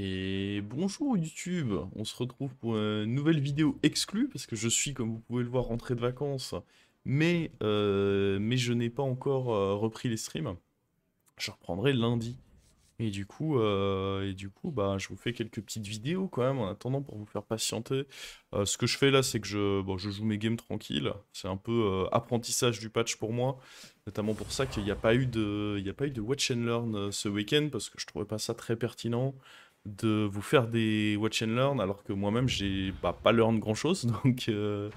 Et bonjour YouTube, on se retrouve pour une nouvelle vidéo exclue, parce que je suis, comme vous pouvez le voir, rentré de vacances, mais, euh, mais je n'ai pas encore euh, repris les streams. Je reprendrai lundi. Et du coup, euh, et du coup bah, je vous fais quelques petites vidéos quand même, en attendant pour vous faire patienter. ce que je fais là, c'est que je, je joue mes games tranquille. C'est un peu apprentissage du patch pour moi. Notamment pour ça qu'il n'y a, pas eu de, il a pas eu de watch and learn ce week-end, parce que je trouvais pas ça très pertinent de vous faire des watch and learn alors que moi-même j'ai pas bah, pas learn grand chose donc euh,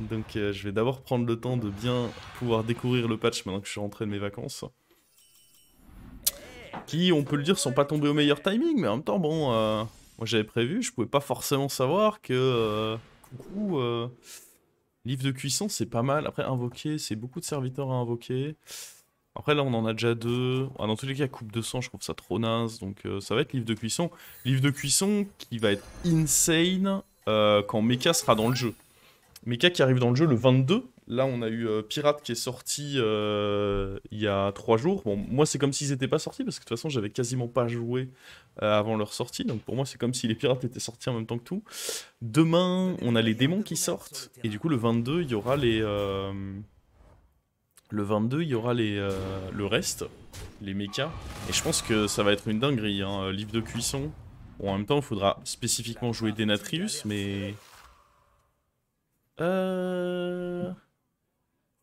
donc euh, je vais d'abord prendre le temps de bien pouvoir découvrir le patch maintenant que je suis rentré de mes vacances qui on peut le dire sont pas tombés au meilleur timing mais en même temps bon euh, moi j'avais prévu je pouvais pas forcément savoir que coucou livre de cuisson c'est pas mal après invoquer c'est beaucoup de serviteurs à invoquer après, là, on en a déjà deux. Ah, dans tous les cas, coupe de sang, je trouve ça trop naze. Donc, euh, ça va être livre de cuisson. Livre de cuisson qui va être insane euh, quand Mecha sera dans le jeu. Mecha qui arrive dans le jeu le 22. Là, on a eu euh, Pirate qui est sorti il y a trois jours. Bon, moi, c'est comme s'ils n'étaient pas sortis parce que de toute façon, j'avais quasiment pas joué avant leur sortie. Donc, pour moi, c'est comme si les Pirates étaient sortis en même temps que tout. Demain, on a les démons qui sortent. Et du coup, le 22, il y aura les. Le 22, il y aura les, euh, le reste, les mechas. Et je pense que ça va être une dinguerie, hein. Euh, livre de cuisson. Bon, en même temps, il faudra spécifiquement jouer Denatrius, mais... Euh...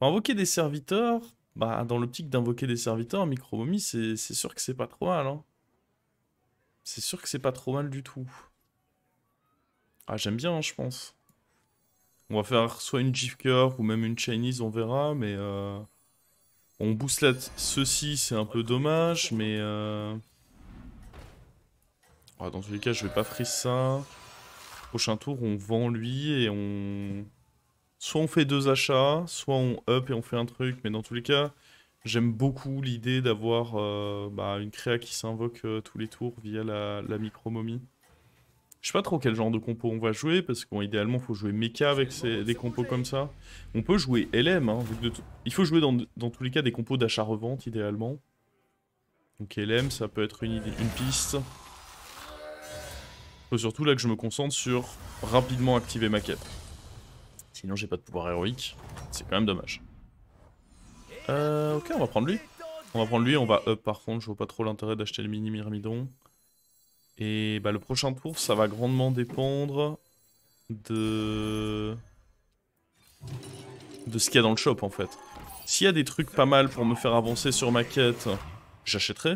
Invoquer des serviteurs, bah, dans l'optique d'invoquer des serviteurs, Micromomie, c'est sûr que c'est pas trop mal. Hein. C'est sûr que c'est pas trop mal du tout. Ah, j'aime bien, hein, je pense. On va faire soit une Jifker ou même une Chinese, on verra, mais... Euh, on booste ceci, c'est un peu dommage, mais... Euh, ah, dans tous les cas, je vais pas freeze ça. Prochain tour, on vend lui et on... Soit on fait deux achats, soit on up et on fait un truc. Mais dans tous les cas, j'aime beaucoup l'idée d'avoir euh, bah, une créa qui s'invoque euh, tous les tours via la, la micro-momie. Je sais pas trop quel genre de compo on va jouer, parce qu'idéalement, il faut jouer mecha avec des compos comme ça. On peut jouer LM, hein, il faut jouer dans, tous les cas des compos d'achat-revente, idéalement. Donc LM, ça peut être une, idée, une piste. Faut surtout là que je me concentre sur rapidement activer ma quête. Sinon, j'ai pas de pouvoir héroïque. C'est quand même dommage. Euh, ok, on va prendre lui. On va prendre lui, on va up par contre, je vois pas trop l'intérêt d'acheter le mini Myrmidon. Et bah, le prochain tour, ça va grandement dépendre de... de ce qu'il y a dans le shop, en fait. S'il y a des trucs pas mal pour me faire avancer sur ma quête, j'achèterai.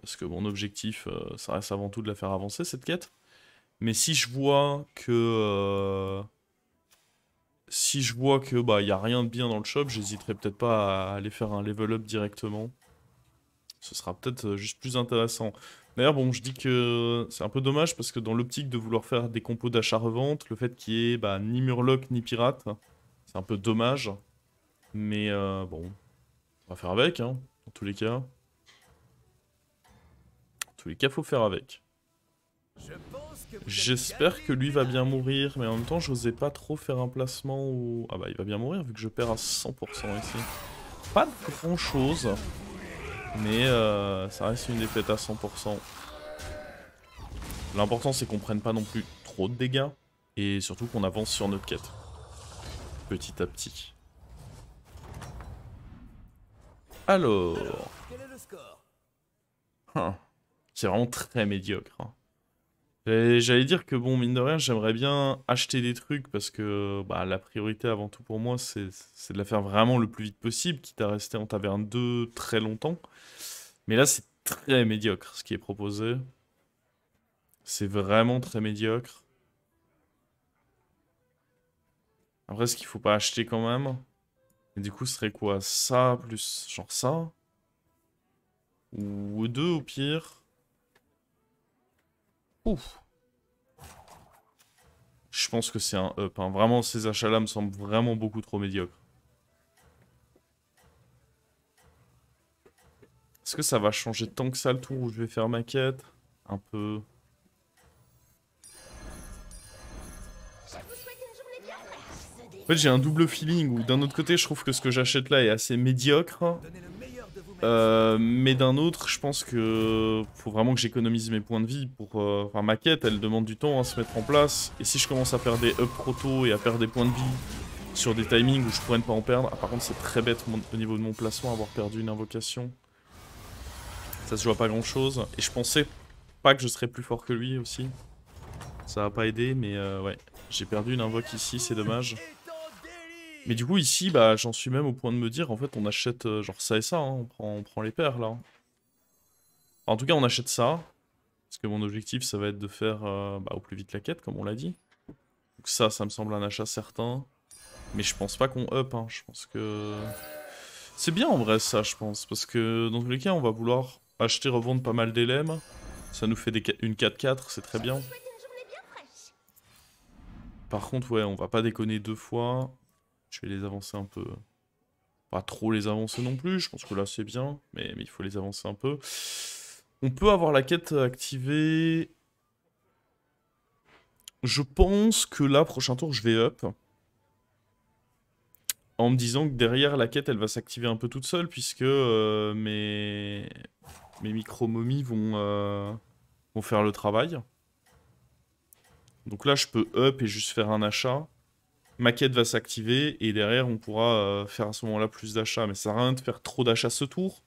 Parce que mon objectif, euh, ça reste avant tout de la faire avancer, cette quête. Mais si je vois que... Euh, si je vois que bah il n'y a rien de bien dans le shop, j'hésiterai peut-être pas à aller faire un level up directement. Ce sera peut-être euh, juste plus intéressant. D'ailleurs, bon, je dis que c'est un peu dommage parce que dans l'optique de vouloir faire des compos d'achat-revente, le fait qu'il n'y ait bah, ni Murloc ni Pirate, c'est un peu dommage. Mais euh, bon, on va faire avec, hein, dans tous les cas. En tous les cas, faut faire avec. J'espère que lui va bien mourir, mais en même temps, j'osais pas trop faire un placement où... Ah bah, il va bien mourir vu que je perds à 100% ici. Pas de grand-chose. Mais euh, ça reste une défaite à 100%. L'important c'est qu'on prenne pas non plus trop de dégâts. Et surtout qu'on avance sur notre quête. Petit à petit. Alors... Hein. C'est vraiment très médiocre. Hein. J'allais dire que bon, mine de rien, j'aimerais bien acheter des trucs parce que bah, la priorité avant tout pour moi, c'est de la faire vraiment le plus vite possible, quitte à rester en taverne 2 très longtemps. Mais là, c'est très médiocre ce qui est proposé. C'est vraiment très médiocre. Après, ce qu'il faut pas acheter quand même. Et du coup, ce serait quoi Ça plus genre ça Ou deux au pire Ouf. Je pense que c'est un up. Hein. Vraiment, ces achats-là me semblent vraiment beaucoup trop médiocres. Est-ce que ça va changer tant que ça le tour où je vais faire ma quête Un peu... En fait, j'ai un double feeling où d'un autre côté, je trouve que ce que j'achète là est assez médiocre. Euh, mais d'un autre, je pense que faut vraiment que j'économise mes points de vie pour. Euh, ma quête, elle demande du temps à hein, se mettre en place. Et si je commence à perdre des up proto et à perdre des points de vie sur des timings où je pourrais ne pas en perdre. Ah, par contre, c'est très bête au niveau de mon placement avoir perdu une invocation. Ça se voit pas grand chose. Et je pensais pas que je serais plus fort que lui aussi. Ça va pas aider mais euh, ouais. J'ai perdu une invoque ici, c'est dommage. Mais du coup, ici, bah, j'en suis même au point de me dire, en fait, on achète euh, genre ça et ça, hein. on, prend, on prend les paires, là. en tout cas, on achète ça, parce que mon objectif, ça va être de faire euh, bah, au plus vite la quête, comme on l'a dit. Donc ça, ça me semble un achat certain. Mais je pense pas qu'on up, hein. je pense que... C'est bien en vrai ça, je pense, parce que dans tous les cas, on va vouloir acheter, revendre pas mal d'élèves. Ça nous fait une 4-4, c'est très bien. Par contre, ouais, on va pas déconner deux fois. Je vais les avancer un peu. Pas trop les avancer non plus, je pense que là c'est bien, mais, il faut les avancer un peu. On peut avoir la quête activée. Je pense que là, prochain tour, je vais up. En me disant que derrière la quête, elle va s'activer un peu toute seule, puisque euh, mes, mes micro-momies vont, euh, vont faire le travail. Donc là, je peux up et juste faire un achat. Ma quête va s'activer et derrière on pourra euh, faire à ce moment-là plus d'achats. Mais ça sert à rien de faire trop d'achats ce tour,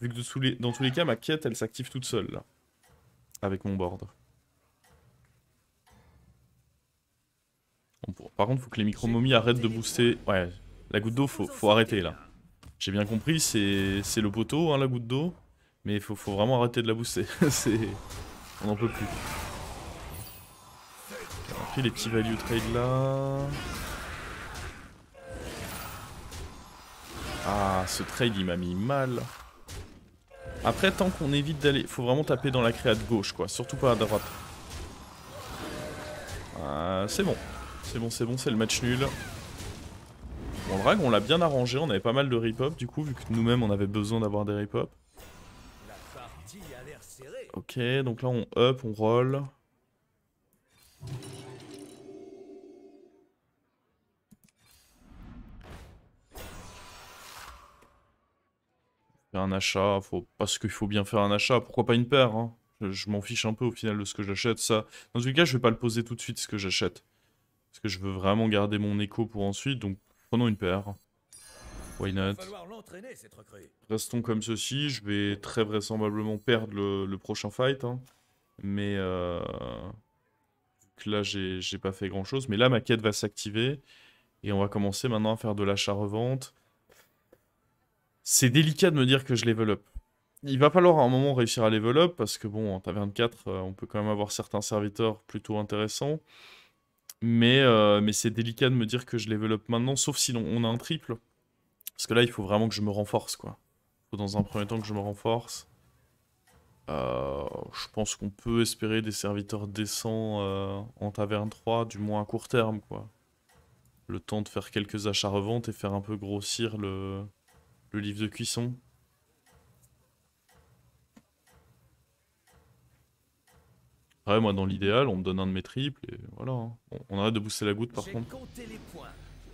vu que dans tous les cas ma quête elle s'active toute seule là, avec mon board. Par contre faut que les micro-momies arrêtent de booster. Ouais, la goutte d'eau faut, faut arrêter là. J'ai bien compris, c'est le poteau hein, la goutte d'eau, mais faut, faut vraiment arrêter de la booster. On n'en peut plus les petits value trade là. Ah, ce trade, il m'a mis mal. Après, tant qu'on évite d'aller... Faut vraiment taper dans la créa de gauche, quoi. Surtout pas à droite. Ah, c'est bon. C'est bon, c'est bon, c'est le match nul. Bon, le drag, on l'a bien arrangé. On avait pas mal de rip-up, du coup, vu que nous-mêmes, on avait besoin d'avoir des rip-up. Ok, donc là, on up, on roll. un achat, faut... parce qu'il faut bien faire un achat, pourquoi pas une paire hein. Je, m'en fiche un peu au final de ce que j'achète, ça. Dans tous cas, je vais pas le poser tout de suite ce que j'achète. Parce que je veux vraiment garder mon écho pour ensuite, donc prenons une paire. Why not Restons comme ceci, je vais très vraisemblablement perdre le, prochain fight. Hein. Mais euh... là, j'ai pas fait grand chose. Mais là, ma quête va s'activer. Et on va commencer maintenant à faire de l'achat-revente c'est délicat de me dire que je level up. Il va falloir à un moment réussir à level up parce que bon, en taverne 4, on peut quand même avoir certains serviteurs plutôt intéressants. Mais, euh, mais c'est délicat de me dire que je level up maintenant, sauf si on a un triple. Parce que là, il faut vraiment que je me renforce, quoi. Il faut dans un premier temps que je me renforce. Euh, je pense qu'on peut espérer des serviteurs décents euh, en taverne 3, du moins à court terme, quoi. Le temps de faire quelques achats-reventes et faire un peu grossir le, le livre de cuisson. Ouais, moi dans l'idéal, on me donne un de mes triples et voilà. Hein. On, arrête de booster la goutte par contre.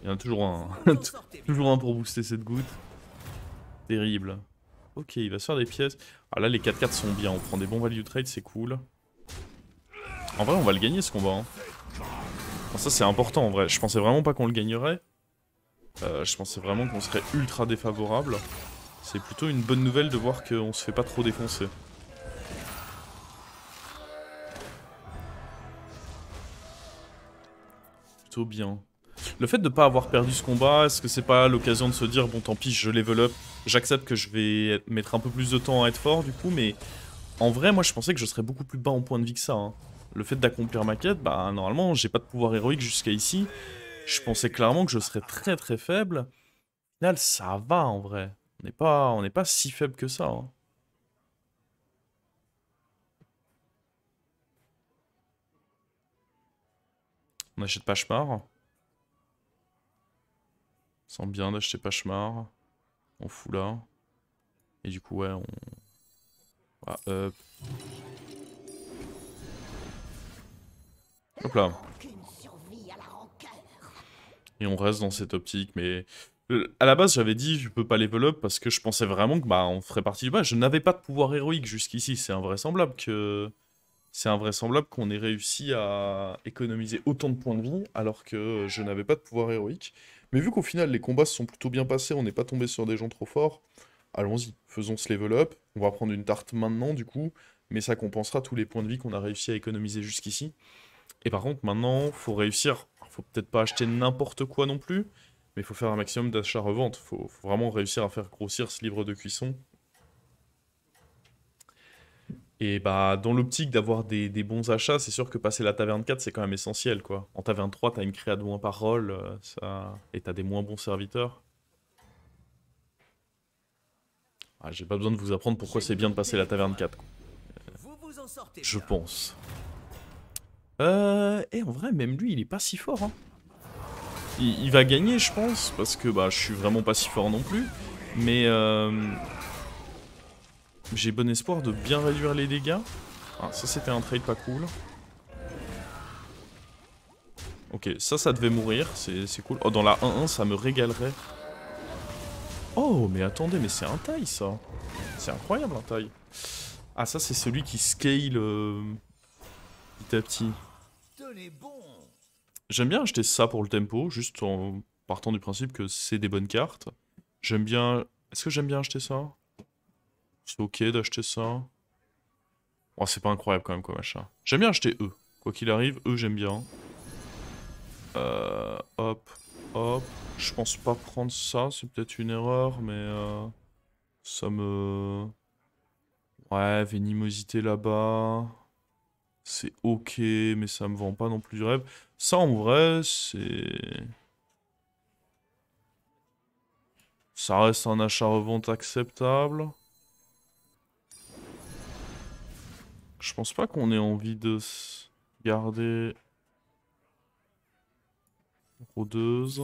Il y en a toujours un, hein. toujours un pour booster cette goutte. Terrible. Ok, il va se faire des pièces. Ah là, les 4 4 sont bien. On prend des bons value trade, c'est cool. En vrai, on va le gagner ce combat. Hein. ça, c'est important en vrai. Je pensais vraiment pas qu'on le gagnerait. Euh, je pensais vraiment qu'on serait ultra défavorable. C'est plutôt une bonne nouvelle de voir qu'on se fait pas trop défoncer. Plutôt bien. Le fait de pas avoir perdu ce combat, est-ce que c'est pas l'occasion de se dire bon tant pis je level up, j'accepte que je vais mettre un peu plus de temps à être fort du coup mais en vrai moi je pensais que je serais beaucoup plus bas en point de vie que ça. Hein. Le fait d'accomplir ma quête, bah normalement j'ai pas de pouvoir héroïque jusqu'à ici je pensais clairement que je serais très très faible. Au final, ça va en vrai. On n'est pas, on est pas si faible que ça. Hein. On achète Pachemar. Sans bien d'acheter Pachemar. On fout là. Et du coup, ouais, on... Ah, euh. Hop là. Et on reste dans cette optique, mais euh, à la base, j'avais dit je peux pas level up parce que je pensais vraiment que bah on ferait partie du bas. Je n'avais pas de pouvoir héroïque jusqu'ici. C'est invraisemblable que c'est invraisemblable qu'on ait réussi à économiser autant de points de vie alors que je n'avais pas de pouvoir héroïque. Mais vu qu'au final les combats se sont plutôt bien passés, on n'est pas tombé sur des gens trop forts. Allons-y, faisons ce level up. On va prendre une tarte maintenant du coup, mais ça compensera tous les points de vie qu'on a réussi à économiser jusqu'ici. Et par contre maintenant, faut réussir faut peut-être pas acheter n'importe quoi non plus, mais il faut faire un maximum dachats revente faut, vraiment réussir à faire grossir ce livre de cuisson. Et bah, dans l'optique d'avoir des, bons achats, c'est sûr que passer la taverne 4, c'est quand même essentiel. quoi. En taverne 3, t'as une créa de moins par rôle, euh, ça... et t'as des moins bons serviteurs. Ah, j'ai pas besoin de vous apprendre pourquoi c'est bien de passer la taverne 4. Je pense. Euh, et en vrai, même lui, il est pas si fort. Hein. Il, va gagner, je pense, parce que bah, je suis vraiment pas si fort non plus. Mais euh, j'ai bon espoir de bien réduire les dégâts. Ah, ça, c'était un trade pas cool. Ok, ça, ça devait mourir. C'est cool. Oh, dans la 1-1, ça me régalerait. Oh, mais attendez, mais c'est un taille, ça. C'est incroyable, un taille. Ah, ça, c'est celui qui scale... Euh, petit à petit. J'aime bien acheter ça pour le tempo, juste en partant du principe que c'est des bonnes cartes. J'aime bien... Est-ce que j'aime bien acheter ça C'est ok d'acheter ça. Oh, c'est pas incroyable quand même quoi machin. J'aime bien acheter eux. Quoi qu'il arrive, eux j'aime bien. Euh, hop, hop. Je pense pas prendre ça, c'est peut-être une erreur, mais... Euh, ça me... Ouais, vénimosité là-bas c'est ok, mais ça me vend pas non plus du rêve. Ça, en vrai, c'est... Ça reste un achat-revente acceptable. Je pense pas qu'on ait envie de garder... Rodeuse.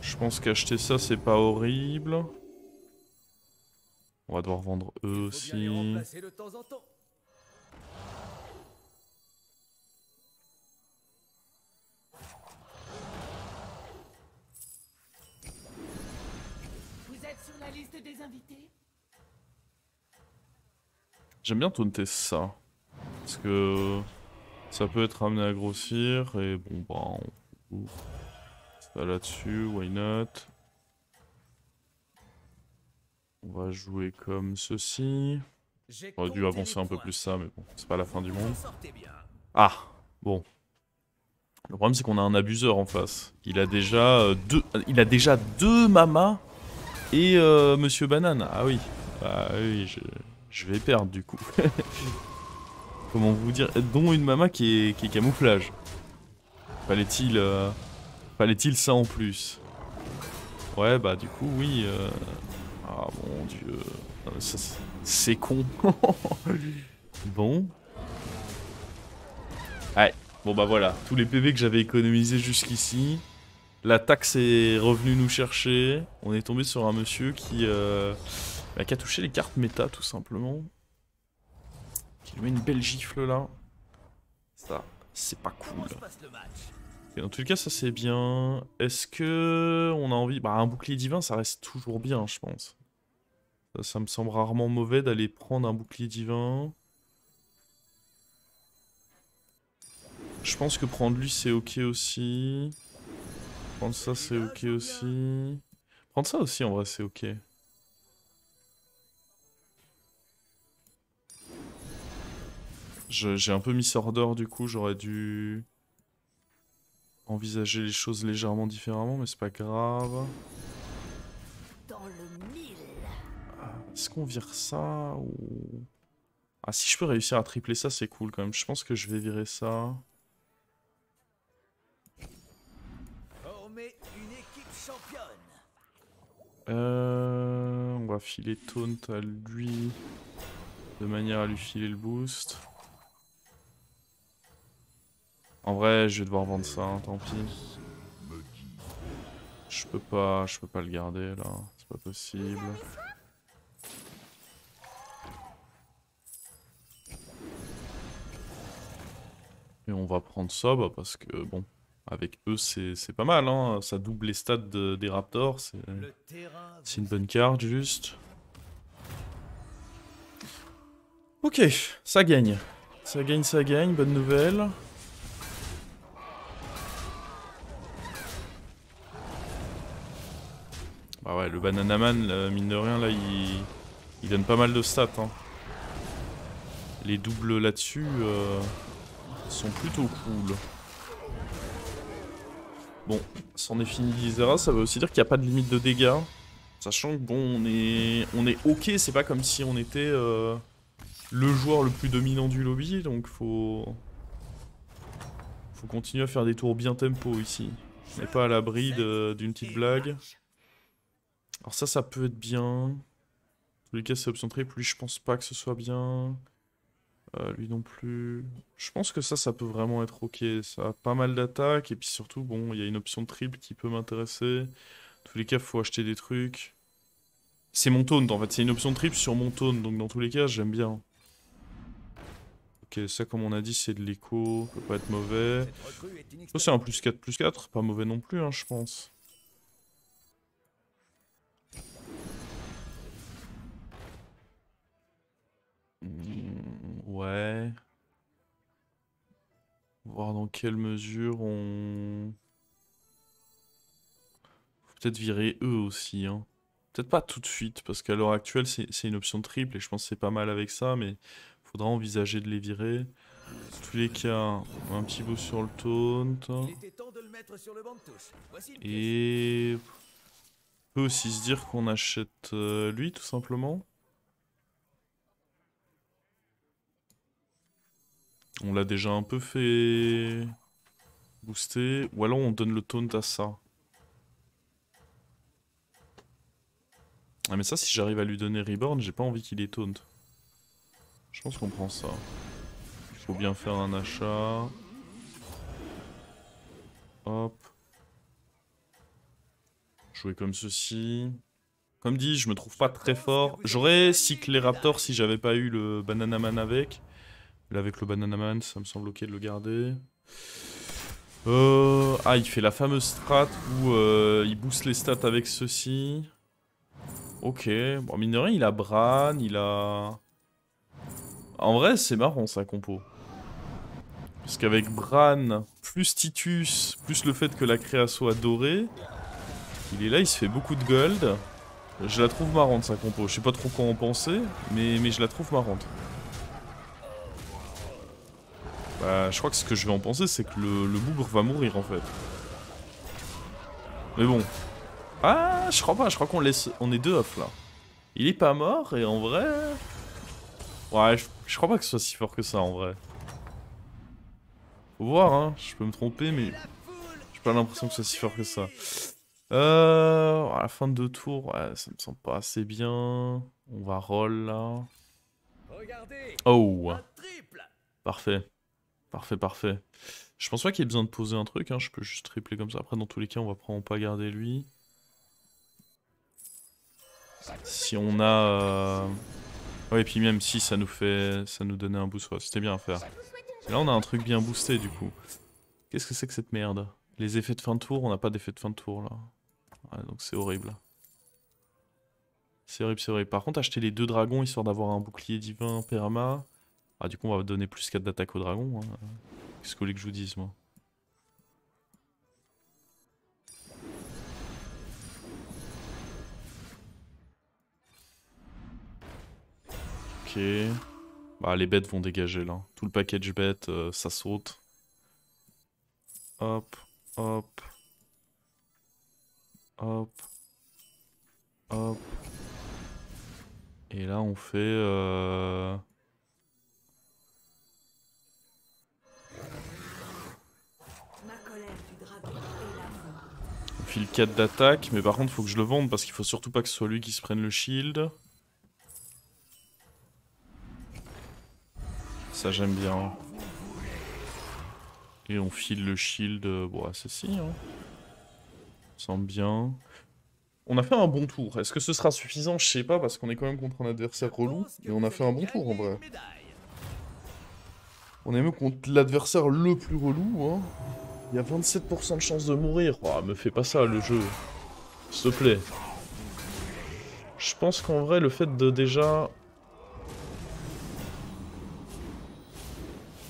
Je pense qu'acheter ça, c'est pas horrible. On va devoir vendre eux aussi. Vous êtes sur liste des invités J'aime bien taunter ça. Parce que ça peut être amené à grossir et bon bah on... Bah, là-dessus, why not on va jouer comme ceci. On aurait dû avancer un peu plus ça, mais bon, c'est pas la fin du monde. Ah, bon. Le problème, c'est qu'on a un abuseur en face. Il a déjà euh, deux, il a déjà deux mamas et euh, Monsieur Banane. Ah oui, ah oui, je, vais perdre du coup. Comment vous dire Dont une mama qui est, camouflage. Fallait-il, euh, fallait-il ça en plus Ouais, bah du coup, oui. Ah mon dieu. C'est con. bon. Ouais. Bon bah voilà. Tous les PV que j'avais économisés jusqu'ici. La taxe est revenue nous chercher. On est tombé sur un monsieur euh, bah, qui, a touché les cartes méta tout simplement. Qui lui met une belle gifle là. Ça, c'est pas cool. Et dans tout cas, ça c'est bien. Est-ce que on a envie Bah un bouclier divin, ça reste toujours bien, je pense. Ça, me semble rarement mauvais d'aller prendre un bouclier divin. Je pense que prendre lui c'est ok aussi. Prendre ça c'est ok aussi. Prendre ça aussi en vrai c'est ok. J'ai un peu mis d'or, du coup, j'aurais dû envisager les choses légèrement différemment mais c'est pas grave. Est-ce qu'on vire ça ou... Ah, si je peux réussir à tripler ça, c'est cool quand même. Je pense que je vais virer ça. Euh, on va filer Taunt à lui de manière à lui filer le boost. En vrai, je vais devoir vendre ça, hein, tant pis. Je peux pas, je peux pas le garder là, c'est pas possible. Et on va prendre ça bah, parce que, bon, avec eux, c'est pas mal. Hein. Ça double les stats des Raptors. C'est une bonne carte, juste. Ok, ça gagne. Ça gagne, ça gagne, bonne nouvelle. Bah ouais, le Bananaman, mine de rien, là, il... il donne pas mal de stats. Hein. Les doubles là-dessus... Euh, sont plutôt cool. Bon, c'en est fini Zera, ça veut aussi dire qu'il n'y a pas de limite de dégâts. Sachant que bon, on est, on est ok, c'est pas comme si on était euh, le joueur le plus dominant du lobby, donc faut... Faut continuer à faire des tours bien tempo ici. On n'est pas à l'abri d'une petite blague. Alors ça, ça peut être bien. En les cas, c'est option plus je pense pas que ce soit bien. Euh, lui non plus. Je pense que ça, ça peut vraiment être ok. Ça a pas mal d'attaques, et puis surtout, bon, il y a une option de triple qui peut m'intéresser. Dans tous les cas, faut acheter des trucs. C'est mon taunt, en fait. C'est une option de triple sur mon taunt, donc dans tous les cas, j'aime bien. Ok, ça, comme on a dit, c'est de l'écho, peut pas être mauvais. Ça, c'est un plus 4, plus 4, pas mauvais non plus, hein, je pense. Ouais. Voir dans quelle mesure on... Faut peut-être virer eux aussi, hein. Peut-être pas tout de suite, parce qu'à l'heure actuelle, c'est une option triple, et je pense que c'est pas mal avec ça, mais faudra envisager de les virer. Dans tous les cas, un petit bout sur le taunt. Et... On peut aussi se dire qu'on achète euh, lui, tout simplement. On l'a déjà un peu fait booster. Ou alors on donne le taunt à ça. Ah mais ça, si j'arrive à lui donner Reborn, j'ai pas envie qu'il ait taunt. Je pense qu'on prend ça. Il faut bien faire un achat. Hop. Jouer comme ceci. Comme dit, je me trouve pas très fort. J'aurais cyclé Raptor si j'avais pas eu le Banana Man avec. Là, avec le Bananaman ça me semble ok de le garder. Euh, ah, il fait la fameuse strat où euh, il booste les stats avec ceci. Ok. Bon, mine de rien, il a Bran, il a... En vrai, c'est marrant, sa compo. Parce qu'avec Bran, plus Titus, plus le fait que la créa soit dorée, il est là, il se fait beaucoup de gold. Je la trouve marrante, sa compo. Je sais pas trop quoi en penser, mais, mais je la trouve marrante. Bah, je crois que ce que je vais en penser, c'est que le, le va mourir, en fait. Mais bon. Ah, je crois pas, je crois qu'on laisse... On est deux off, là. Il est pas mort, et en vrai... Ouais, je, crois pas que ce soit si fort que ça, en vrai. Faut voir, hein. Je peux me tromper, mais... J'ai pas l'impression que ce soit si fort que ça. Euh... À la fin de deux tours, ouais, ça me semble pas assez bien. On va roll, là. Oh. Parfait. Parfait, parfait. Je pense pas qu'il y ait besoin de poser un truc, hein. je peux juste tripler comme ça. Après, dans tous les cas, on va prendre pas garder lui. Si on a... Euh, ouais, et puis même si ça nous fait... ça nous donnait un boost, c'était bien à faire. là, on a un truc bien boosté, du coup. Qu'est-ce que c'est que cette merde Les effets de fin de tour, on n'a pas d'effet de fin de tour, là. Ouais, donc c'est horrible. C'est horrible, c'est horrible. Par contre, acheter les deux dragons, histoire d'avoir un bouclier divin perma... Ah, du coup, on va donner plus 4 d'attaque au dragon. Hein. Qu'est-ce que vous que je vous dise, moi Ok. Bah, les bêtes vont dégager, là. Tout le package bête, euh, ça saute. Hop, hop. Hop. Hop. Et là, on fait... Euh, puis le 4 d'attaque, mais par contre faut que je le vende parce qu'il faut surtout pas que ce soit lui qui se prenne le shield. Ça j'aime bien. Et on file le shield, euh, bon c'est ceci. Hein. Semble bien. On a fait un bon tour. Est-ce que ce sera suffisant Je sais pas parce qu'on est quand même contre un adversaire relou. Et on a fait un bon tour en vrai. On est même contre l'adversaire le plus relou. Hein. Il y a 27% de chance de mourir. Oh, me fais pas ça, le jeu. S'il te plaît. Je pense qu'en vrai, le fait de déjà...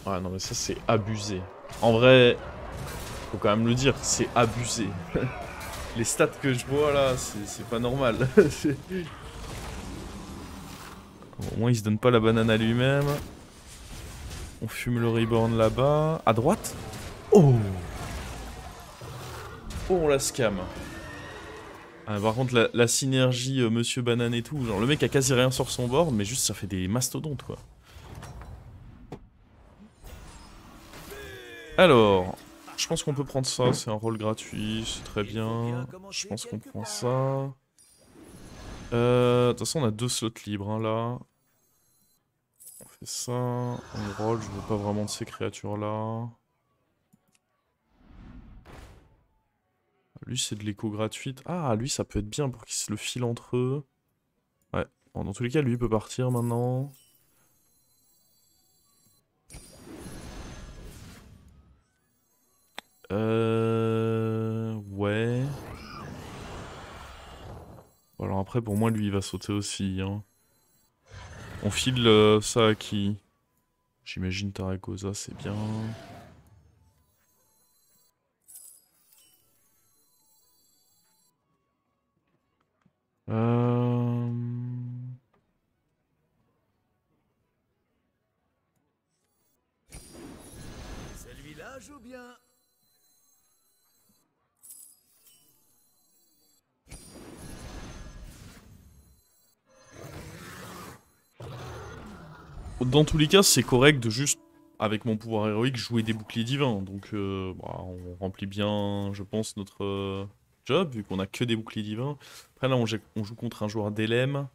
Ah non, mais ça, c'est abusé. En vrai, faut quand même le dire, c'est abusé. Les stats que je vois, là, c'est pas normal. Au moins, il se donne pas la banane à lui-même. On fume le reborn là-bas. À droite Oh Oh, on la scam. Ah, par contre, la, synergie euh, Monsieur Banane et tout, genre le mec a quasi rien sur son board, mais juste ça fait des mastodontes quoi. Alors, je pense qu'on peut prendre ça, c'est un rôle gratuit, c'est très bien. Je pense qu'on prend ça. Euh, de toute façon, on a deux slots libres hein, là. On fait ça, on roll, je veux pas vraiment de ces créatures là. Lui, c'est de l'écho gratuite. Ah, lui, ça peut être bien pour qu'il se le file entre eux. Ouais. Bon, dans tous les cas, lui, il peut partir maintenant. Euh... Ouais. Bon, alors après, pour moi, lui, il va sauter aussi. Hein. On file euh, ça à qui J'imagine Tarakosa, c'est bien. Celui-là joue bien. Dans tous les cas, c'est correct de juste, avec mon pouvoir héroïque, jouer des boucliers divins. Donc, euh, bah, on remplit bien, je pense, notre euh, job, vu qu'on a que des boucliers divins là, on joue, contre un joueur d'Elem.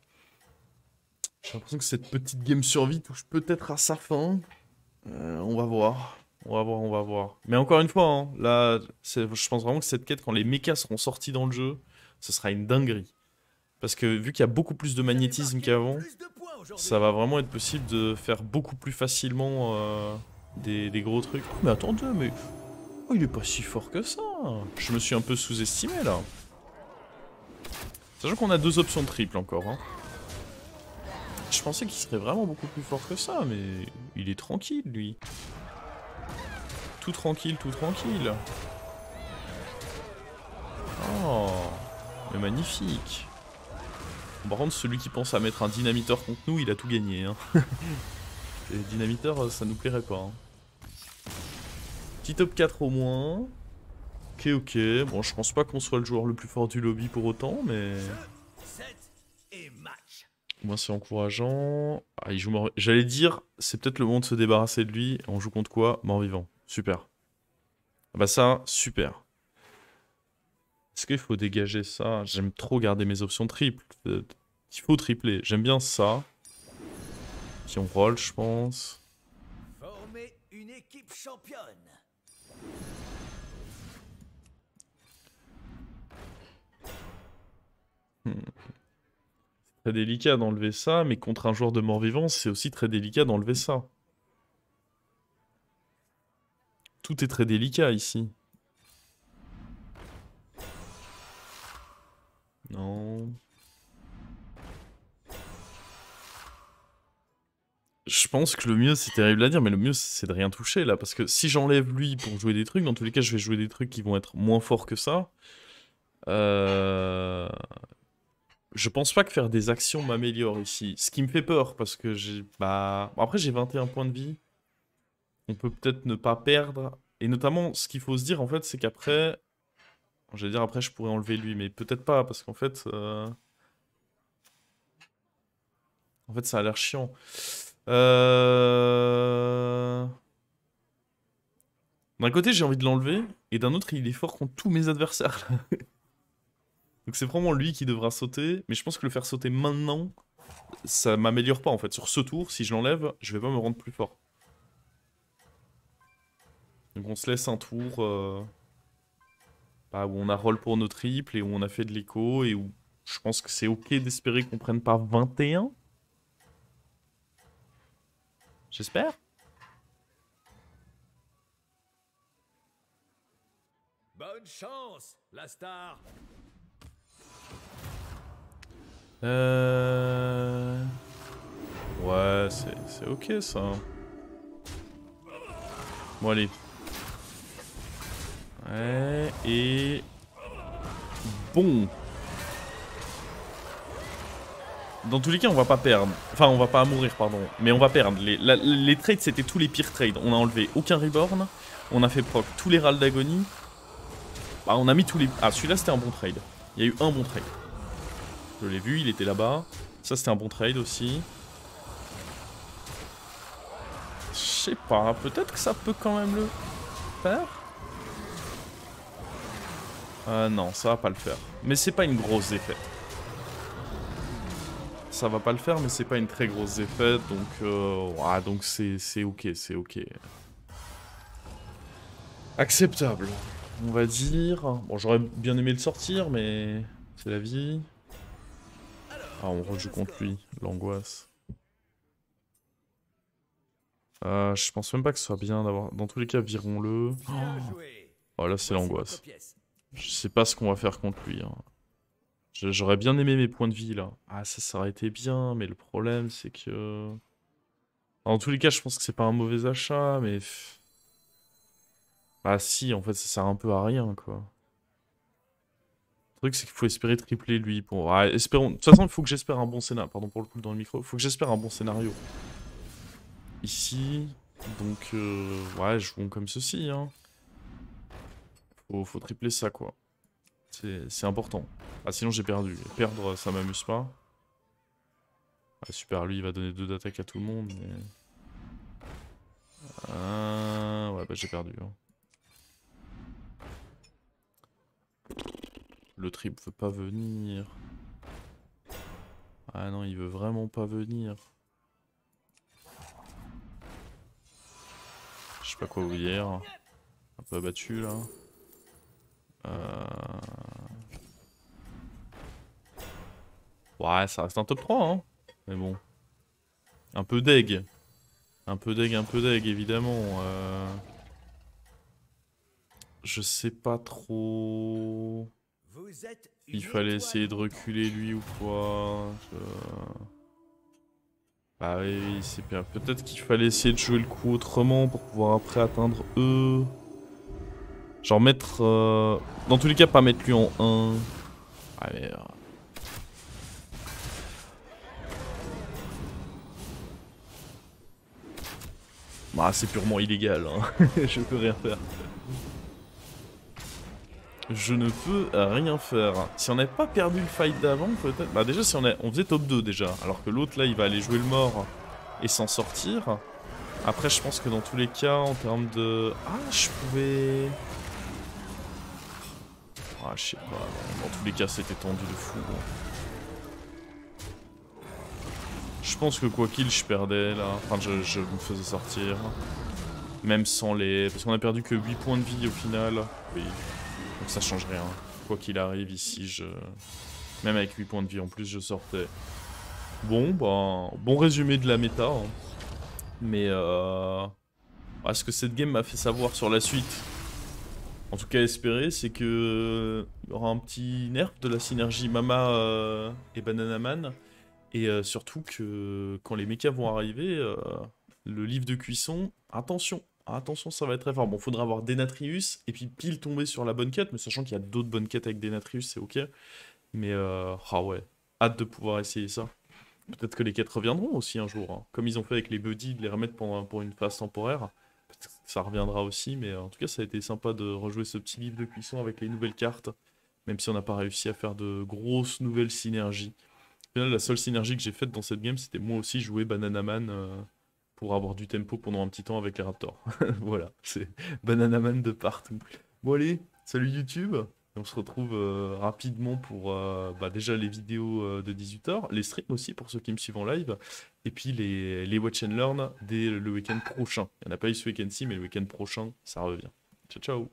J'ai l'impression que cette petite game survie touche peut-être à sa fin. Euh, on va voir. On va voir, on va voir. Mais encore une fois, hein, là, je pense vraiment que cette quête, quand les mechas seront sortis dans le jeu, ce sera une dinguerie. Parce que vu qu'il y a beaucoup plus de magnétisme qu'avant, ça va vraiment être possible de faire beaucoup plus facilement euh, des, gros trucs. Oh, mais attendez, mais... Oh, il est pas si fort que ça Je me suis un peu sous-estimé, là Sachant qu'on a deux options de triple encore. Hein. Je pensais qu'il serait vraiment beaucoup plus fort que ça, mais il est tranquille, lui. Tout tranquille, tout tranquille. Oh, le magnifique. Par contre, celui qui pense à mettre un dynamiteur contre nous, il a tout gagné. Hein. Les Et dynamiteur, ça nous plairait pas. Hein. Petit top 4 au moins. Ok, ok. Bon, je pense pas qu'on soit le joueur le plus fort du lobby pour autant, mais... Moi, c'est encourageant. Ah, il joue mort... J'allais dire, c'est peut-être le moment de se débarrasser de lui. On joue contre quoi Mort-vivant. Super. Ah bah ça, super. Est-ce qu'il faut dégager ça J'aime trop garder mes options triples. Euh, il faut tripler. J'aime bien ça. Si on roll, je pense. Former une équipe championne. C'est très délicat d'enlever ça, mais contre un joueur de mort-vivant, c'est aussi très délicat d'enlever ça. Tout est très délicat ici. Non. Je pense que le mieux, c'est terrible à dire, mais le mieux, c'est de rien toucher, là. Parce que si j'enlève lui pour jouer des trucs, dans tous les cas, je vais jouer des trucs qui vont être moins forts que ça. Euh je pense pas que faire des actions m'améliore ici. Ce qui me fait peur, parce que j'ai... Bah... Après, j'ai 21 points de vie. On peut peut-être ne pas perdre. Et notamment, ce qu'il faut se dire, en fait, c'est qu'après... J'allais dire, après, je pourrais enlever lui, mais peut-être pas, parce qu'en fait... Euh, en fait, ça a l'air chiant. Euh, d'un côté, j'ai envie de l'enlever, et d'un autre, il est fort contre tous mes adversaires. Donc c'est vraiment lui qui devra sauter, mais je pense que le faire sauter maintenant, ça m'améliore pas en fait. Sur ce tour, si je l'enlève, je vais pas me rendre plus fort. Donc on se laisse un tour euh, bah, où on a roll pour nos triples et où on a fait de l'écho et où je pense que c'est ok d'espérer qu'on prenne pas 21. J'espère. Bonne chance, la star euh... Ouais, c'est ok ça. Bon allez. Ouais, et... Bon. Dans tous les cas, on va pas perdre. Enfin, on va pas mourir, pardon. Mais on va perdre. Les, trades, c'était tous les pires trades. On a enlevé aucun reborn. On a fait proc tous les râles d'agonie. Bah, on a mis tous les... Ah, celui-là, c'était un bon trade. Il y a eu un bon trade. Je l'ai vu, il était là-bas. Ça, c'était un bon trade aussi. Je sais pas, peut-être que ça peut quand même le faire. Euh, non, ça va pas le faire. Mais c'est pas une grosse effet. Ça va pas le faire, mais c'est pas une très grosse effet. donc... Euh, ah, donc c'est ok, c'est ok. Acceptable, on va dire. Bon, j'aurais bien aimé le sortir, mais c'est la vie. Ah, on rejoue contre lui, l'angoisse. Ah, je pense même pas que ce soit bien d'avoir... Dans tous les cas, virons-le. Oh. là, c'est l'angoisse. Je sais pas ce qu'on va faire contre lui. Hein. J'aurais bien aimé mes points de vie, là. Ah, ça, ça aurait été bien, mais le problème, c'est que... Dans tous les cas, je pense que c'est pas un mauvais achat, mais... Ah, si, en fait, ça sert un peu à rien, quoi. Le truc, c'est qu'il faut espérer tripler lui. Bon, ah, espérons. De toute façon, il faut que j'espère un bon scénario. Pardon pour le coup dans le micro. Il faut que j'espère un bon scénario. Ici. Donc, euh, ouais, jouons comme ceci. Hein. Faut, tripler ça, quoi. C'est important. Ah, sinon, j'ai perdu. Perdre, ça m'amuse pas. Ah, super, lui, il va donner deux d'attaque à tout le monde. Euh, ouais, bah, j'ai perdu. Hein. Le trip veut pas venir. Ah non, il veut vraiment pas venir. Je sais pas quoi vous dire. Un peu abattu là. Euh. Ouais, ça reste un top 3, hein. Mais bon. Un peu deg. Un peu deg, un peu deg, évidemment. Euh. Je sais pas trop... Il fallait essayer de reculer lui ou quoi Bah oui, c'est bien. Peut-être qu'il fallait essayer de jouer le coup autrement pour pouvoir après atteindre eux. Genre mettre... Euh, dans tous les cas, pas mettre lui en 1. Ah merde. Bah c'est purement illégal, hein. je peux rien faire je ne peux rien faire. Si on n'avait pas perdu le fight d'avant, peut-être... Bah déjà, si on, est, on faisait top 2 déjà, alors que l'autre, là, il va aller jouer le mort et s'en sortir. Après, je pense que dans tous les cas, en termes de... Ah, je pouvais... Ah, je sais pas. Dans tous les cas, c'était tendu de fou. Hein. Je pense que quoi qu'il, je perdais, là. Enfin, je, je me faisais sortir. Même sans les... Parce qu'on a perdu que 8 points de vie au final. Oui. Donc ça change rien. Quoi qu'il arrive ici, je... Même avec 8 points de vie en plus, je sortais. Bon, ben... Bon résumé de la méta. Hein. Mais... Euh, ce que cette game m'a fait savoir sur la suite, en tout cas espérer, c'est que... Il y aura un petit nerf de la synergie Mama euh, et Banana Man. Et euh, surtout que quand les mechas vont arriver, le livre de cuisson, attention, Attention, ça va être très fort. Bon, faudra avoir Denatrius, et puis pile tomber sur la bonne quête, mais sachant qu'il y a d'autres bonnes quêtes avec Denatrius, c'est ok. Mais, euh, ah ouais, hâte de pouvoir essayer ça. Peut-être que les quêtes reviendront aussi un jour, hein. comme ils ont fait avec les buddies, de les remettre pour, une phase temporaire. peut que ça reviendra aussi, mais euh, en tout cas, ça a été sympa de rejouer ce petit livre de cuisson avec les nouvelles cartes, même si on n'a pas réussi à faire de grosses nouvelles synergies. la seule synergie que j'ai faite dans cette game, c'était moi aussi jouer Banana Man... Euh, pour avoir du tempo pendant un petit temps avec les Raptors. voilà, c'est Banana Man de partout. Bon allez, salut YouTube on se retrouve euh, rapidement pour euh, bah, déjà les vidéos euh, de 18h, les streams aussi pour ceux qui me suivent en live, et puis les, les watch and learn dès le week-end prochain. Il n'y en a pas eu ce week-end-ci, mais le week-end prochain, ça revient. Ciao, ciao